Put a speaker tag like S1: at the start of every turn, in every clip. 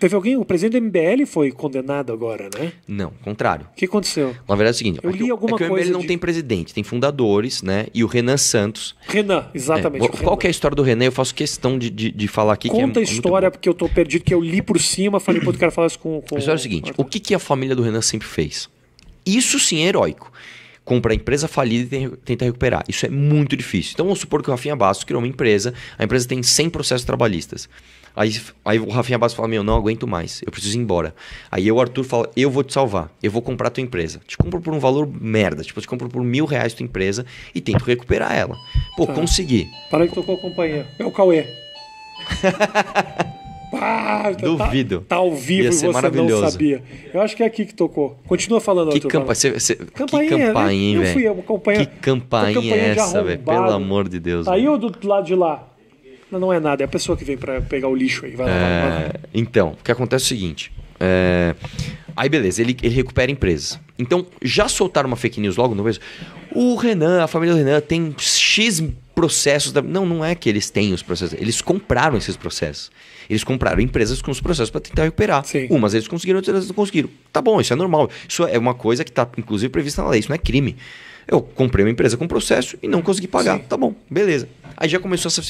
S1: Teve alguém, o presidente do MBL foi condenado agora, né?
S2: Não, contrário O que aconteceu? Na verdade é o seguinte: eu é li alguma é que o MBL não tem presidente, tem fundadores, né? E o Renan Santos.
S1: Renan, é, exatamente. É, qual Renan.
S2: que é a história do Renan? Eu faço questão de, de, de falar aqui. É Conta é, a história, porque
S1: eu tô perdido, que eu li por cima, falei pro outro cara falar isso com, com. A história
S2: é o seguinte: o que, que a família do Renan sempre fez? Isso sim é heróico compra a empresa falida e tenta recuperar. Isso é muito difícil. Então vamos supor que o Rafinha Bastos criou uma empresa, a empresa tem 100 processos trabalhistas. Aí, aí o Rafinha Bastos fala: Meu, não aguento mais, eu preciso ir embora. Aí eu, Arthur, fala: Eu vou te salvar, eu vou comprar a tua empresa. Te compro por um valor merda, tipo, te compro por mil reais tua empresa e tento recuperar ela. Pô, tá. consegui. Para que tocou o companheiro. É o Cauê. Tá- Duvido. Tá, tá ao vivo Ia e você não
S1: sabia. Eu acho que é aqui que tocou. Continua falando, que Campa...
S2: Campainha, que campainha, né?
S1: velho. Campanha... Que campainha, campainha é essa, velho? Pelo
S2: amor de Deus. Aí
S1: o do lado de lá? Não, não é nada, é a pessoa que vem para pegar o lixo aí. Vai é...
S2: vai vai Então, o que acontece é o seguinte. É... Aí beleza, ele, ele recupera empresas. Então, já soltaram uma fake news logo no mesmo? O Renan, a família do Renan tem X processos da. Não, não é que eles têm os processos. Eles compraram esses processos. Eles compraram empresas com os processos para tentar recuperar. Sim. Umas eles conseguiram, outras não conseguiram. Tá bom, isso é normal. Isso é uma coisa que está, inclusive, prevista na lei. Isso não é crime. Eu comprei uma empresa com processo e não consegui pagar. Sim. Tá bom, beleza. Aí já começou essa.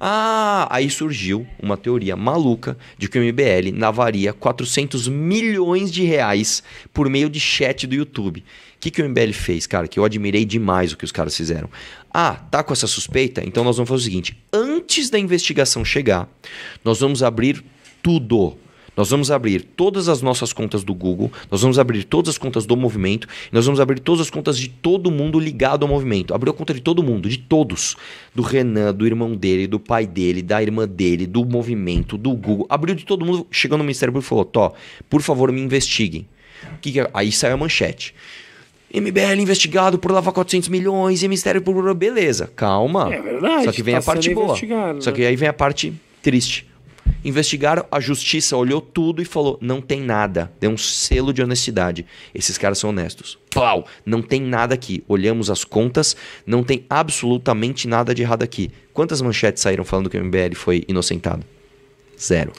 S2: Ah, aí surgiu uma teoria maluca de que o MBL navaria 400 milhões de reais por meio de chat do YouTube. O que, que o MBL fez, cara? Que eu admirei demais o que os caras fizeram. Ah, tá com essa suspeita? Então nós vamos fazer o seguinte: antes da investigação chegar, nós vamos abrir tudo nós vamos abrir todas as nossas contas do Google, nós vamos abrir todas as contas do movimento, nós vamos abrir todas as contas de todo mundo ligado ao movimento. Abriu a conta de todo mundo, de todos. Do Renan, do irmão dele, do pai dele, da irmã dele, do movimento, do Google. Abriu de todo mundo, chegou no Ministério Público e falou: Tó, por favor, me investiguem. Que que é? Aí saiu a manchete. MBL investigado por lavar 400 milhões e Ministério Público. Beleza, calma. É verdade. Só que vem tá a parte boa. Só né? que aí vem a parte triste. Investigaram, a justiça olhou tudo e falou: não tem nada. Deu um selo de honestidade. Esses caras são honestos. Pau! Não tem nada aqui. Olhamos as contas, não tem absolutamente nada de errado aqui. Quantas manchetes saíram falando que o MBL foi inocentado? Zero.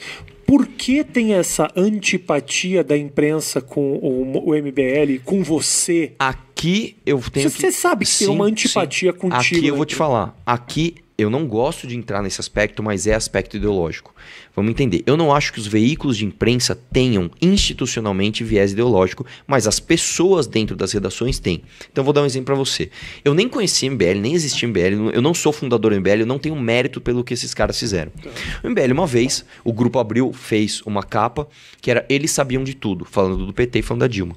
S1: Por que tem essa antipatia da imprensa com o, MBL, com você?
S2: Aqui eu tenho. Você que... sabe que sim, tem uma antipatia sim. contigo. Aqui eu vou né? te falar. Aqui eu não gosto de entrar nesse aspecto, mas é aspecto ideológico. Vamos entender. Eu não acho que os veículos de imprensa tenham institucionalmente viés ideológico, mas as pessoas dentro das redações têm. Então vou dar um exemplo para você. Eu nem conheci MBL, nem existia MBL, eu não sou fundador do MBL, eu não tenho mérito pelo que esses caras fizeram. O MBL, uma vez, o grupo abriu, fez uma capa que era eles sabiam de tudo, falando do PT e falando da Dilma.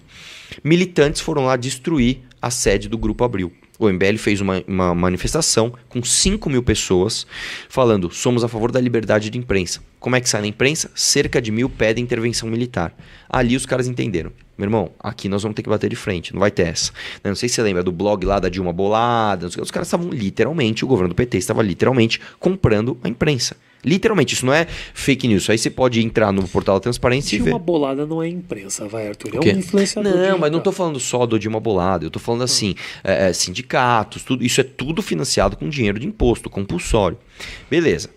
S2: Militantes foram lá destruir a sede do grupo Abril. O MBL fez uma, uma manifestação com 5 mil pessoas falando: somos a favor da liberdade de imprensa. Como é que sai na imprensa? Cerca de mil pedem intervenção militar. Ali os caras entenderam. Meu irmão, aqui nós vamos ter que bater de frente, não vai ter essa. Né, não sei se você lembra do blog lá da Dilma Bolada. Os caras estavam literalmente, o governo do PT estava literalmente comprando a imprensa. Literalmente, isso não é fake news. Aí você pode entrar no portal da transparência e ver. uma
S1: bolada não é imprensa, vai, Arthur. É um influenciador. Não, mas
S2: não estou falando só do de uma bolada. Eu estou falando ah. assim, é, é, sindicatos, tudo. Isso é tudo financiado com dinheiro de imposto, compulsório. Beleza.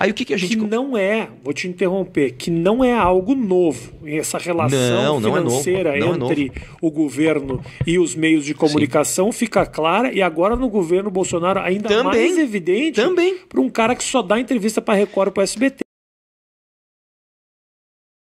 S1: Aí o que, que a gente. Que não é, vou te interromper, que não é algo novo. Essa relação não, é financeira não é entre é o governo e os meios de comunicação Sim. fica clara e agora no governo Bolsonaro ainda também, mais evidente também para um cara que só dá entrevista para Record para o SBT.